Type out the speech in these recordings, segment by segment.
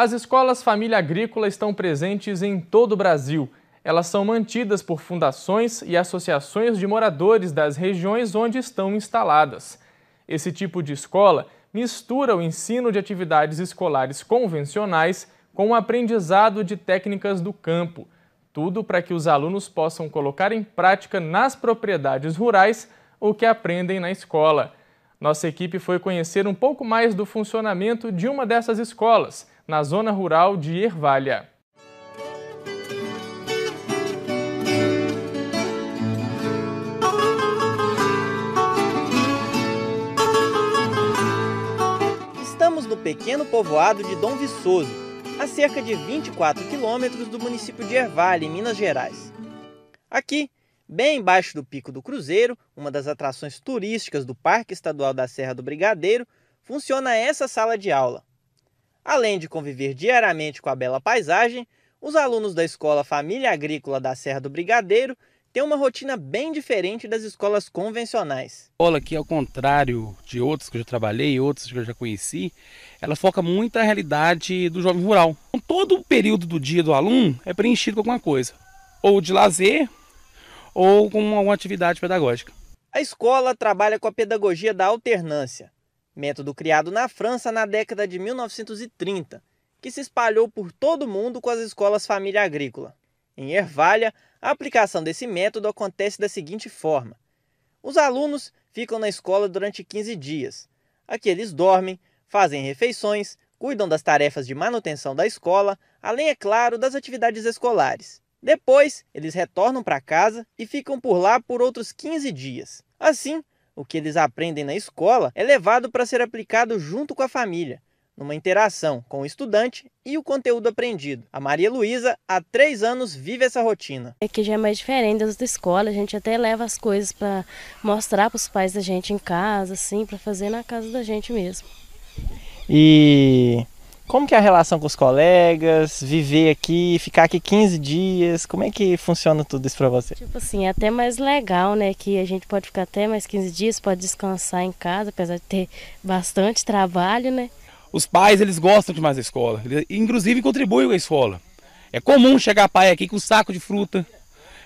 As escolas família agrícola estão presentes em todo o Brasil. Elas são mantidas por fundações e associações de moradores das regiões onde estão instaladas. Esse tipo de escola mistura o ensino de atividades escolares convencionais com o aprendizado de técnicas do campo. Tudo para que os alunos possam colocar em prática nas propriedades rurais o que aprendem na escola. Nossa equipe foi conhecer um pouco mais do funcionamento de uma dessas escolas na zona rural de Ervalha. Estamos no pequeno povoado de Dom Viçoso, a cerca de 24 quilômetros do município de Ervalha, em Minas Gerais. Aqui, bem embaixo do Pico do Cruzeiro, uma das atrações turísticas do Parque Estadual da Serra do Brigadeiro, funciona essa sala de aula. Além de conviver diariamente com a bela paisagem, os alunos da Escola Família Agrícola da Serra do Brigadeiro têm uma rotina bem diferente das escolas convencionais. A escola aqui, ao contrário de outros que eu já trabalhei, outros que eu já conheci, ela foca muito a realidade do jovem rural. Então, todo o período do dia do aluno é preenchido com alguma coisa, ou de lazer, ou com alguma atividade pedagógica. A escola trabalha com a pedagogia da alternância, método criado na França na década de 1930, que se espalhou por todo o mundo com as escolas família agrícola. Em Ervalha, a aplicação desse método acontece da seguinte forma: os alunos ficam na escola durante 15 dias. Aqui eles dormem, fazem refeições, cuidam das tarefas de manutenção da escola, além, é claro, das atividades escolares. Depois, eles retornam para casa e ficam por lá por outros 15 dias. Assim, o que eles aprendem na escola é levado para ser aplicado junto com a família, numa interação com o estudante e o conteúdo aprendido. A Maria Luísa, há três anos, vive essa rotina. Aqui é já é mais diferente das da escola, a gente até leva as coisas para mostrar para os pais da gente em casa, assim, para fazer na casa da gente mesmo. E como que é a relação com os colegas, viver aqui, ficar aqui 15 dias, como é que funciona tudo isso para você? Tipo assim, é até mais legal, né, que a gente pode ficar até mais 15 dias, pode descansar em casa, apesar de ter bastante trabalho, né? Os pais, eles gostam demais da escola, eles, inclusive contribuem com a escola. É comum chegar pai aqui com saco de fruta,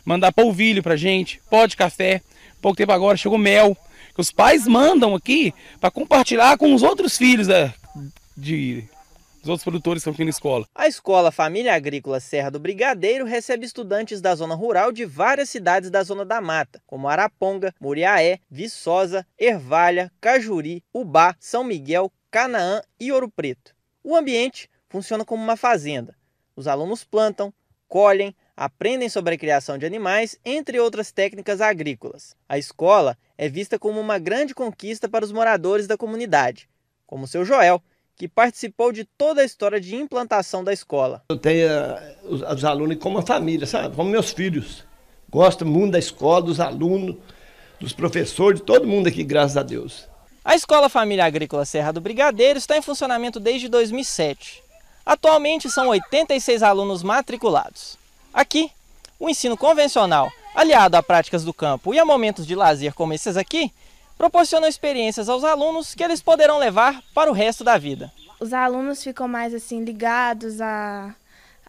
mandar polvilho pra gente, pó de café, pouco tempo agora chegou mel, que os pais mandam aqui para compartilhar com os outros filhos da, é, de dos outros produtores que estão aqui na escola. A escola Família Agrícola Serra do Brigadeiro recebe estudantes da zona rural de várias cidades da zona da mata, como Araponga, Muriaé, Viçosa, Ervalha, Cajuri, Ubá, São Miguel, Canaã e Ouro Preto. O ambiente funciona como uma fazenda. Os alunos plantam, colhem, aprendem sobre a criação de animais, entre outras técnicas agrícolas. A escola é vista como uma grande conquista para os moradores da comunidade, como o seu Joel, que participou de toda a história de implantação da escola. Eu tenho eh, os, os alunos como família, sabe? Como meus filhos. Gosto muito da escola, dos alunos, dos professores, de todo mundo aqui, graças a Deus. A Escola Família Agrícola Serra do Brigadeiro está em funcionamento desde 2007. Atualmente são 86 alunos matriculados. Aqui, o ensino convencional, aliado a práticas do campo e a momentos de lazer como esses aqui, proporcionam experiências aos alunos que eles poderão levar para o resto da vida. Os alunos ficam mais assim ligados a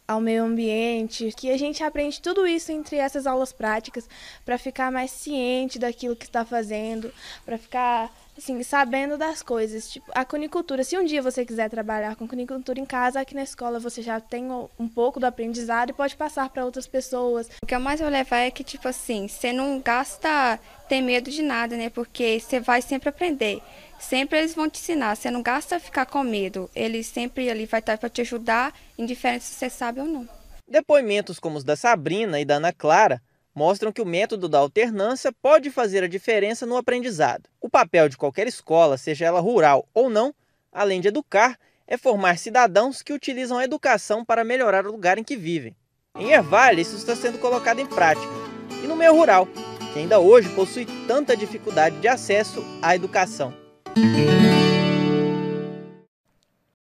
ao meio ambiente, que a gente aprende tudo isso entre essas aulas práticas para ficar mais ciente daquilo que está fazendo, para ficar assim, sabendo das coisas. Tipo, a conicultura se um dia você quiser trabalhar com conicultura em casa, aqui na escola você já tem um pouco do aprendizado e pode passar para outras pessoas. O que eu mais vou levar é que, tipo assim, você não gasta ter medo de nada, né? Porque você vai sempre aprender. Sempre eles vão te ensinar, você não gasta ficar com medo. Eles sempre ali vai estar para te ajudar, indiferente se você sabe ou não. Depoimentos como os da Sabrina e da Ana Clara mostram que o método da alternância pode fazer a diferença no aprendizado. O papel de qualquer escola, seja ela rural ou não, além de educar, é formar cidadãos que utilizam a educação para melhorar o lugar em que vivem. Em Ervalha, isso está sendo colocado em prática, e no meio rural, que ainda hoje possui tanta dificuldade de acesso à educação.